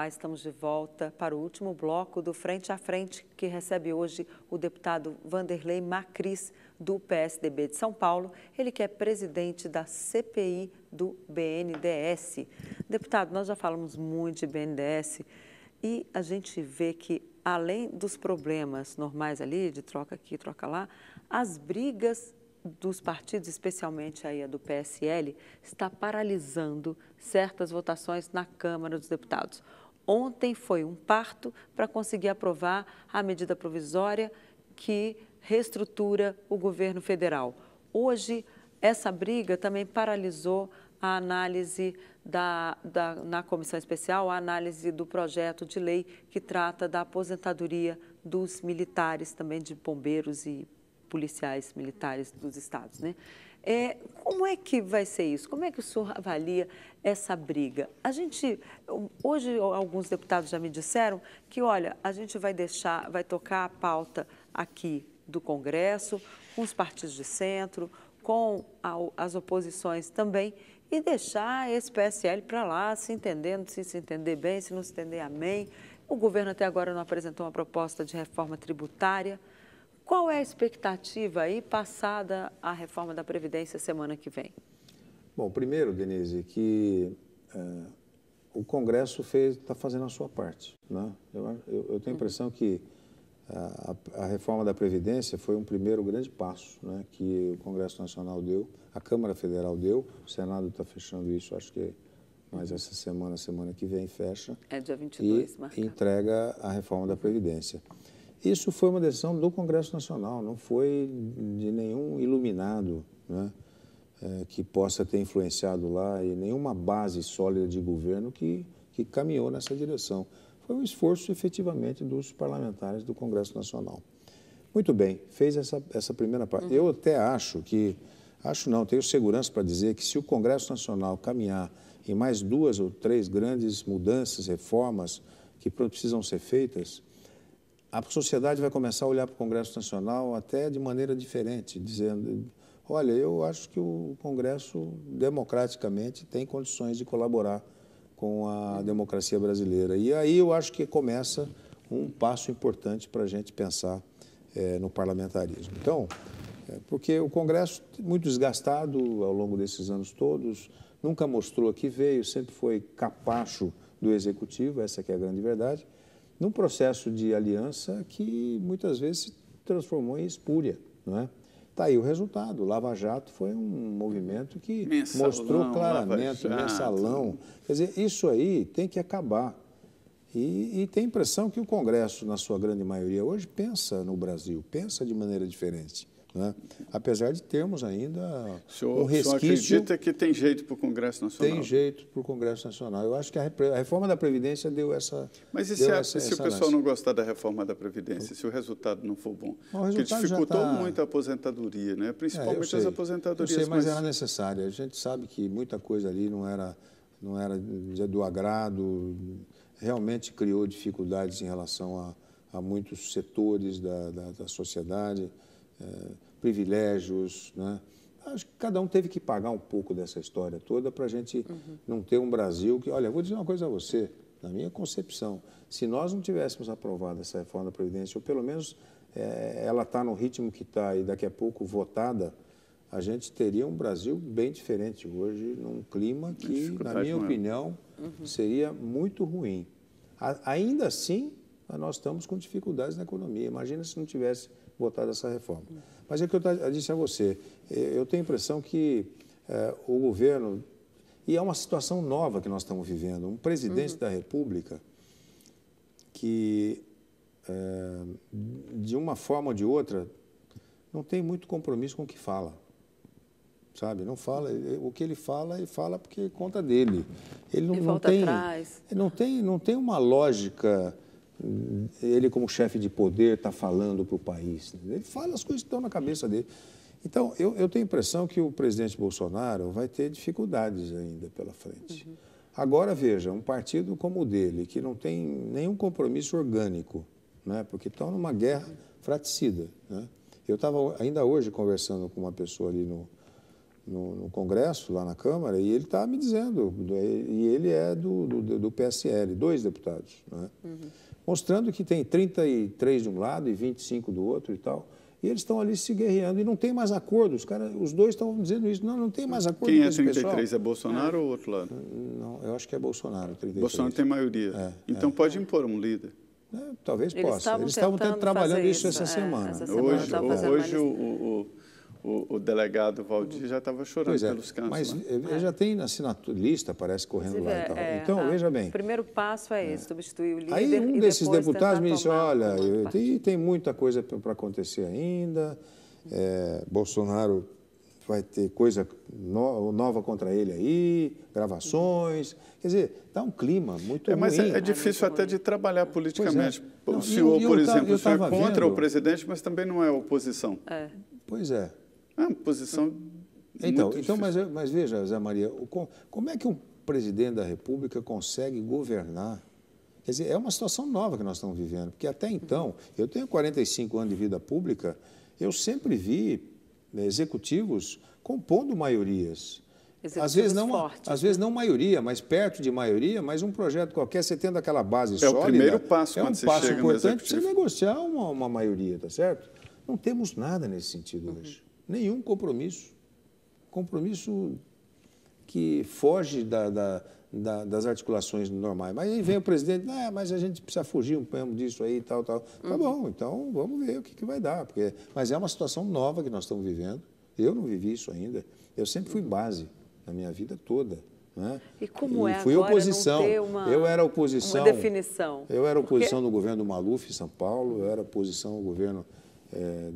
Olá, estamos de volta para o último bloco do Frente a Frente, que recebe hoje o deputado Vanderlei Macris, do PSDB de São Paulo, ele que é presidente da CPI do BNDS. Deputado, nós já falamos muito de BNDS e a gente vê que, além dos problemas normais ali, de troca aqui, troca lá, as brigas dos partidos, especialmente aí a do PSL, está paralisando certas votações na Câmara dos Deputados. Ontem foi um parto para conseguir aprovar a medida provisória que reestrutura o governo federal. Hoje, essa briga também paralisou a análise da, da, na comissão especial, a análise do projeto de lei que trata da aposentadoria dos militares, também de bombeiros e policiais militares dos estados. Né? É, como é que vai ser isso? Como é que o senhor avalia essa briga? A gente, hoje alguns deputados já me disseram que, olha, a gente vai deixar, vai tocar a pauta aqui do Congresso, com os partidos de centro, com a, as oposições também, e deixar esse PSL para lá, se entendendo, se se entender bem, se não se entender, amém. O governo até agora não apresentou uma proposta de reforma tributária. Qual é a expectativa aí passada a reforma da Previdência semana que vem? Bom, primeiro, Denise, que é, o Congresso está fazendo a sua parte. Né? Eu, eu, eu tenho a impressão que a, a, reforma da Previdência foi um primeiro grande passo né, que o Congresso Nacional deu, a Câmara Federal deu, o Senado está fechando isso, acho que mais essa semana, semana que vem, fecha. É dia 22, E entrega a reforma da Previdência. Isso foi uma decisão do Congresso Nacional, não foi de nenhum iluminado né, é, que possa ter influenciado lá e nenhuma base sólida de governo que, que caminhou nessa direção. Foi um esforço efetivamente dos parlamentares do Congresso Nacional. Muito bem, fez essa, essa primeira parte. Uhum. Eu até acho que, acho não, tenho segurança para dizer que se o Congresso Nacional caminhar em mais duas ou três grandes mudanças, reformas que precisam ser feitas, a sociedade vai começar a olhar para o Congresso Nacional até de maneira diferente, dizendo: olha, eu acho que o Congresso democraticamente tem condições de colaborar com a democracia brasileira. E aí eu acho que começa um passo importante para a gente pensar é, no parlamentarismo. Então, é, porque o Congresso, muito desgastado ao longo desses anos todos, nunca mostrou que veio, sempre foi capacho do executivo, essa é a grande verdade num processo de aliança que muitas vezes se transformou em espúria, não é? Está aí o resultado. Lava Jato foi um movimento que mensalão, mostrou claramente, mensalão. Quer dizer, isso aí tem que acabar. E, e, tem a impressão que o Congresso, na sua grande maioria hoje, pensa no Brasil, pensa de maneira diferente. Né? Apesar de termos ainda o senhor, o resquício... O acredita que tem jeito para o Congresso Nacional? Tem jeito para o Congresso Nacional. Eu acho que a, reforma da Previdência deu essa... Mas e se, a, essa, se essa o pessoal lance? não gostar da reforma da Previdência, se o resultado não for bom? bom dificultou tá... muito a aposentadoria, né? principalmente é, as aposentadorias. Eu sei, mas, mas era necessária. A gente sabe que muita coisa ali não era, não era do agrado, realmente criou dificuldades em relação a, a muitos setores da, da, da sociedade. Eh, privilégios. Né? Acho que cada um teve que pagar um pouco dessa história toda para a gente uhum. não ter um Brasil que, olha, vou dizer uma coisa a você, na minha concepção, se nós não tivéssemos aprovado essa reforma da Previdência, ou pelo menos é, ela está no ritmo que está e daqui a pouco votada, a gente teria um Brasil bem diferente hoje, num clima que, na minha opinião, uhum. seria muito ruim. A, ainda assim, nós estamos com dificuldades na economia. Imagina se não tivesse votada essa reforma. Mas é que eu disse a você, eh, eu tenho a impressão que é, o governo, e é uma situação nova que nós estamos vivendo, um presidente uhum. da República que, é, de uma forma ou de outra, não tem muito compromisso com o que fala sabe? Não fala uhum. o que ele fala, ele fala porque é conta dele. Ele não, não tem, atrás. ele não tem, não tem uma lógica ele como chefe de poder está falando para o país. Ele fala as coisas que estão na cabeça dele. Então, eu, eu, tenho a impressão que o presidente Bolsonaro vai ter dificuldades ainda pela frente. Uhum. Agora, veja, um partido como o dele, que não tem nenhum compromisso orgânico, né? porque estão numa guerra fraticida. Né? Eu estava ainda hoje conversando com uma pessoa ali no, no, no, Congresso, lá na Câmara, e ele está me dizendo, e ele é do, do, do PSL, dois deputados. Né? Uhum mostrando que tem 33 de um lado e 25 do outro e tal. E eles estão ali se guerreando e não tem mais acordo. Os, cara, os dois estão dizendo isso. Não, não tem mais acordo. Quem é 33? Pessoal. É Bolsonaro é. ou outro lado? Não, eu acho que é Bolsonaro. 33. Bolsonaro tem maioria. É, então é. pode impor um líder. É, talvez eles possa. Eles estavam trabalhando isso, isso essa, é, semana. essa, semana. Tá hoje, hoje o, o o, o delegado Valdir já estava chorando é, pelos cantos. Mas né? ele já tem assinatura, lista, parece, correndo Inclusive, lá e é, tal. É, então, a, tá. veja bem. O primeiro passo é, é. esse, substituir o líder Aí um desses deputados me disse, olha, eu, tem, tem, muita coisa para acontecer ainda, é, Bolsonaro vai ter coisa no, nova contra ele aí, gravações. Quer dizer, dá um clima muito é, mas é, ruim. Mas é, é, difícil até de trabalhar politicamente. É. Não, o senhor, eu, eu por exemplo, o senhor é contra vendo... o presidente, mas também não é oposição. É. Pois é. É uma posição. Então, então mas, mas, veja, Zé Maria, como é que um presidente da República consegue governar? Quer dizer, é uma situação nova que nós estamos vivendo, porque até então, eu tenho 45 anos de vida pública, eu sempre vi né, executivos compondo maiorias. Executivos às vezes não, fortes, às né? vezes não maioria, mas perto de maioria, mas um projeto qualquer, você tendo aquela base é sólida. É o primeiro passo é um passo importante para você negociar uma, uma maioria, tá certo? Não temos nada nesse sentido uhum. hoje nenhum compromisso. Compromisso que foge da, da, da, das articulações normais. Mas aí vem o presidente, ah, mas a gente precisa fugir um pouco disso aí e tal, tal. Tá uhum. bom, então vamos ver o que, que vai dar. Porque... Mas é uma situação nova que nós estamos vivendo. Eu não vivi isso ainda. Eu sempre fui base na minha vida toda. Né? E como e é fui agora oposição. Uma, eu era oposição. Uma definição. Eu era oposição no governo do Maluf em São Paulo, eu era oposição ao governo é,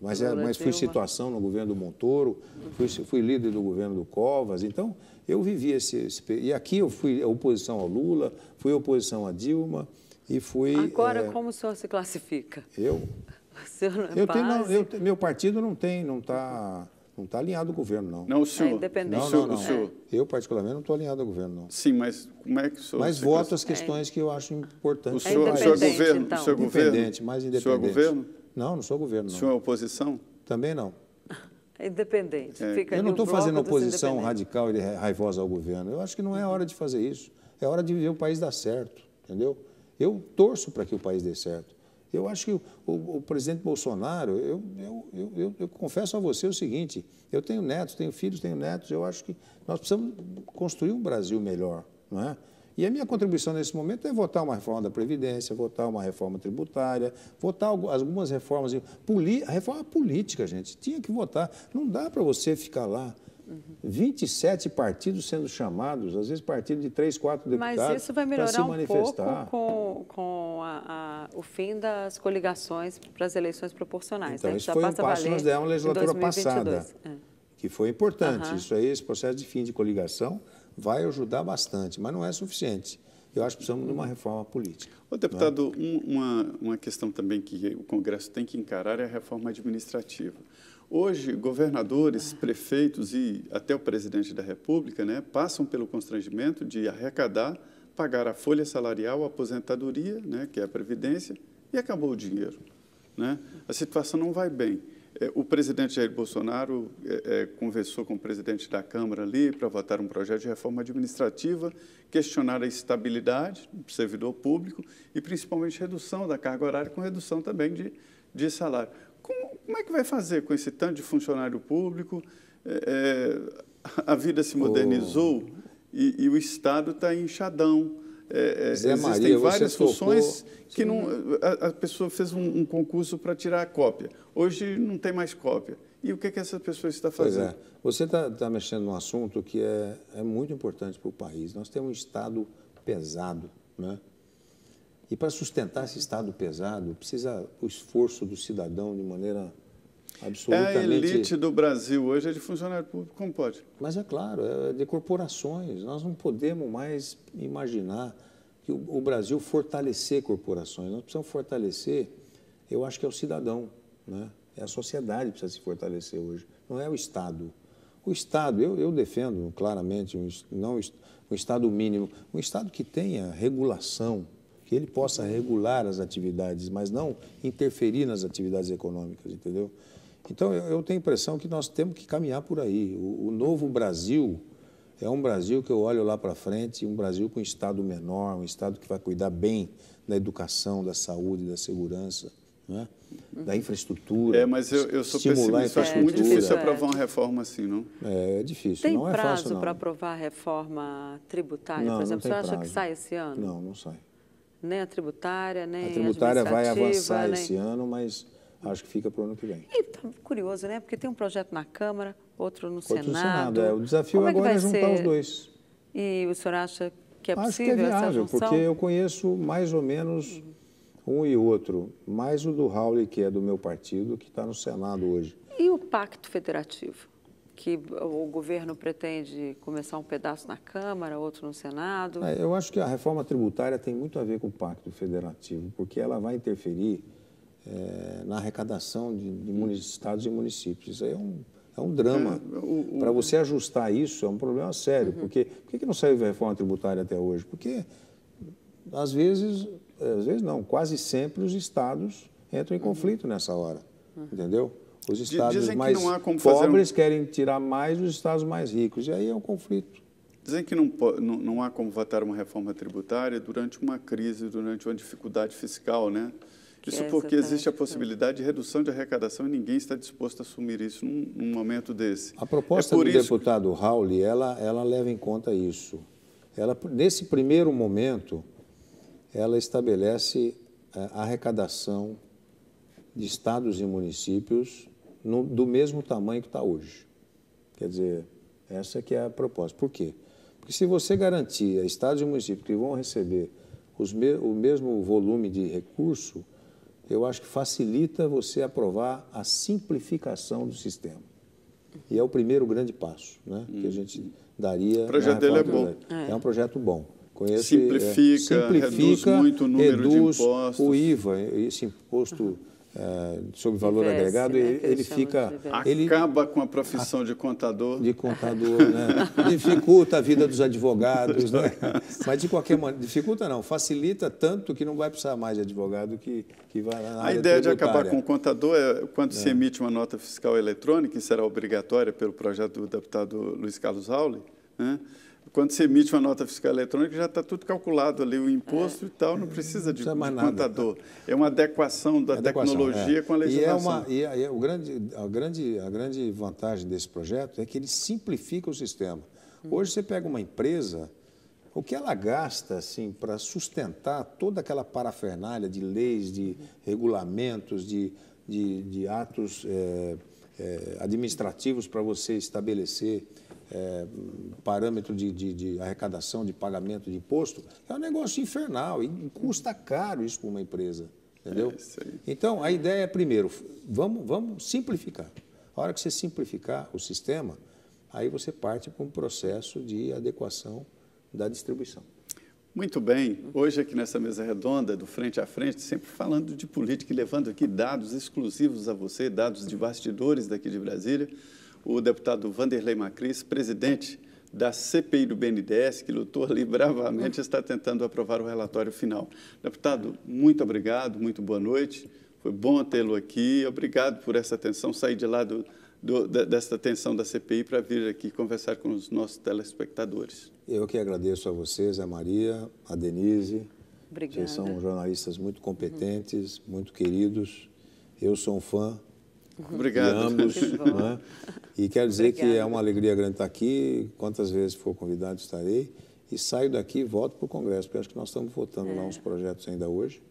mas, é, mas fui situação no governo do Montoro, fui, fui, líder do governo do Covas, então eu vivi esse, esse E aqui eu fui oposição ao Lula, fui oposição a Dilma e fui. Agora, é, como o senhor se classifica? Eu? O senhor não é eu tenho, não, eu, Meu partido não tem, não está não está alinhado ao governo, não. Não, o senhor. É independente. Não, não, não. Senhor. É. Eu, particularmente, não estou alinhado ao governo, não. Sim, mas como é que o senhor... Mas voto as questões é. que eu acho importantes. O senhor é, o senhor é governo? Então. O senhor independente. O senhor é então. governo? Não, não sou governo. Não. O senhor é oposição? Também não. É independente. É. eu não estou fazendo oposição radical e é raivosa ao governo. Eu acho que não é hora de fazer isso. É hora de ver o país dar certo, entendeu? Eu torço para que o país dê certo. Eu acho que o, o, o presidente Bolsonaro, eu, eu, eu, eu, confesso a você o seguinte: eu tenho netos, tenho filhos, tenho netos, eu acho que nós precisamos construir um Brasil melhor, não é? E a minha contribuição nesse momento é votar uma reforma da Previdência, votar uma reforma tributária, votar algumas reformas. A reforma política, gente, tinha que votar. Não dá para você ficar lá. 27 partidos sendo chamados, às vezes partido de 3, 4 deputados. Mas isso vai melhorar um pouco com, com a, a, o fim das coligações para as eleições proporcionais. Então, né? isso Já foi um passo que nós demos na legislatura passada, é. que foi importante. Uh -huh. Isso aí, esse processo de fim de coligação, vai ajudar bastante, mas não é suficiente. Eu acho que precisamos de uma reforma política. O né? deputado, é? um, uma, uma questão também que o Congresso tem que encarar é a reforma administrativa. Hoje, governadores, ah. prefeitos e até o presidente da República né, passam pelo constrangimento de arrecadar, pagar a folha salarial, a aposentadoria, né, que é a Previdência, e acabou o dinheiro. Né? A situação não vai bem. É, o presidente Jair Bolsonaro é, é, conversou com o presidente da Câmara ali para votar um projeto de reforma administrativa, questionar a estabilidade do servidor público e principalmente redução da carga horária, com redução também de, de salário. Como, como é que vai fazer com esse tanto de funcionário público? É, é a vida se modernizou oh. e, e o Estado está inchadão. enxadão. É, é existem Maria, várias funções que não, a, a, pessoa fez um, um concurso para tirar a cópia. Hoje não tem mais cópia. E o que, é que essa pessoa está é. fazendo? É. Você está tá mexendo num assunto que é, é muito importante para o país. Nós temos um Estado pesado. Né? E para sustentar esse Estado pesado, precisa o esforço do cidadão de maneira absolutamente. É a elite do Brasil hoje é de funcionário público, como pode? Mas é claro, é de corporações. Nós não podemos mais imaginar que o Brasil fortalecer corporações. Nós precisamos fortalecer, eu acho que é o cidadão, né? É a sociedade que precisa se fortalecer hoje, não é o Estado. O Estado, eu, eu defendo claramente não, um Estado mínimo, um Estado que tenha regulação, que ele possa regular as atividades, mas não interferir nas atividades econômicas, entendeu? Então, eu, tenho a impressão que nós temos que caminhar por aí. O, o novo Brasil é um Brasil que eu olho lá para frente, um Brasil com um Estado menor, um Estado que vai cuidar bem da educação, da saúde, da segurança, né? da infraestrutura. É, mas eu, eu sou pessimista, acho muito difícil é, é. aprovar uma reforma assim, não? É, é difícil, tem não é fácil, Tem prazo para aprovar a reforma tributária, não, por exemplo? Não você prazo. acha que sai esse ano? Não, não sai. Nem a tributária, nem a tributária vai avançar nem... esse ano, mas Acho que fica para o ano que vem. E tá curioso, né? Porque tem um projeto na Câmara, outro no outro Senado. No Senado é. O desafio Como é agora é, é juntar ser... os dois. E o senhor acha que é Acho possível que é viável, porque eu conheço mais ou menos um e outro, mais o do Raul, que é do meu partido, que está no Senado hoje. E o Pacto Federativo? que o governo pretende começar um pedaço na Câmara, outro no Senado? É, eu acho que a reforma tributária tem muito a ver com o Pacto Federativo, porque ela vai interferir é, na arrecadação de, de estados e municípios. Isso aí é um, é um drama. É, Para você ajustar isso, é um problema sério. Uhum. Porque, por que não saiu a reforma tributária até hoje? Porque, às vezes, às vezes não, quase sempre os estados entram em uhum. conflito nessa hora, uhum. entendeu? Os estados mais que pobres um... querem tirar mais dos estados mais ricos, e aí é um conflito. Dizem que não, não, não há como votar uma reforma tributária durante uma crise, durante uma dificuldade fiscal, né? É isso porque existe a possibilidade de redução de arrecadação e ninguém está disposto a assumir isso num, num momento desse. A proposta é do deputado Raul, ela, ela leva em conta isso. Ela, nesse primeiro momento, ela estabelece eh, a arrecadação de estados e municípios no, do mesmo tamanho que está hoje. Quer dizer, essa que é a proposta. Por quê? Porque se você garantir a estados e municípios que vão receber me, o mesmo volume de recurso, eu acho que facilita você aprovar a simplificação do sistema. E é o primeiro grande passo né, que a hum. gente daria. O projeto dele é bom. É. é. um projeto bom. Conhece. É, simplifica, é, simplifica, reduz muito o número reduz de impostos. O IVA, esse imposto. Uhum eh, sobre valor agregado, né? ele, ele fica. Ele acaba com a profissão a, de contador. De contador, né? dificulta a vida dos advogados, né? Mas de qualquer maneira, dificulta não, facilita tanto que não vai precisar mais de advogado que, que vai na A ideia tributária. de acabar com o contador é quando é. se emite uma nota fiscal eletrônica, que será obrigatória pelo projeto do deputado Luiz Carlos Rauli, né? quando você emite uma nota fiscal eletrônica, já está tudo calculado ali, o imposto é. e tal, não precisa de, não de contador. Nada. É uma adequação da é adequação, tecnologia é. com a legislação. É e, é uma, e, é, o grande, a, grande, a grande vantagem desse projeto é que ele simplifica o sistema. Hum. Hoje você pega uma empresa, o que ela gasta assim, para sustentar toda aquela parafernália de leis, de regulamentos, de, de, de atos eh, é, administrativos para você estabelecer é, parâmetro de, de, de, arrecadação, de pagamento de imposto, é um negócio infernal e custa caro isso para uma empresa. Entendeu? É então, a ideia é, primeiro, vamos, vamos simplificar. A hora que você simplificar o sistema, aí você parte para um processo de adequação da distribuição. Muito bem. Hoje, aqui nessa mesa redonda, do frente a frente, sempre falando de política e levando aqui dados exclusivos a você, dados de bastidores daqui de Brasília, o deputado Vanderlei Macris, presidente da CPI do BNDES, que lutou ali bravamente, está tentando aprovar o relatório final. Deputado, muito obrigado, muito boa noite. Foi bom tê-lo aqui. Obrigado por essa atenção. Saí de lá do, do, desta atenção da CPI para vir aqui conversar com os nossos telespectadores. Eu que agradeço a vocês, a Maria, a Denise. Obrigada. Vocês são jornalistas muito competentes, uhum. muito queridos. Eu sou um fã. Uhum. Obrigado. ambos, né? E quero dizer Obrigada. que é uma alegria grande estar aqui. Quantas vezes for convidado, estarei. E saio daqui e volto para o Congresso, porque acho que nós estamos votando é. lá uns projetos ainda hoje.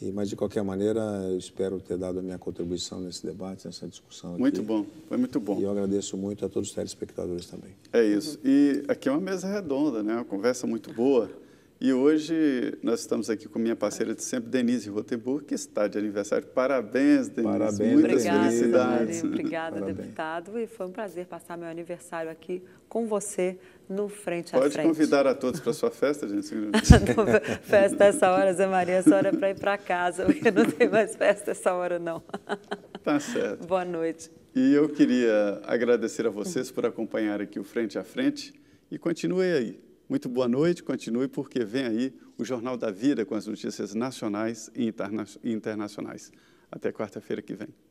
E, mas, de qualquer maneira, eu espero ter dado a minha contribuição nesse debate, nessa discussão. Muito bom, foi muito bom. E eu agradeço muito a todos os telespectadores também. É isso. E aqui é uma mesa redonda, né? uma conversa muito boa. E hoje nós estamos aqui com minha parceira de sempre, Denise Rotenburg, que está de aniversário. Parabéns, Denise. Parabéns, Muitas obrigada, felicidades. Maria, obrigada, Parabéns. deputado. E foi um prazer passar meu aniversário aqui com você no Frente a Frente. Pode convidar a todos para a sua festa, gente? festa essa hora, Zé Maria, essa hora é para ir para casa, porque não tem mais festa essa hora, não. Tá certo. Boa noite. E eu queria agradecer a vocês por acompanhar aqui o Frente a Frente e continue aí muito boa noite, continue, porque vem aí o Jornal da Vida com as notícias nacionais e internacionais. Até quarta-feira que vem.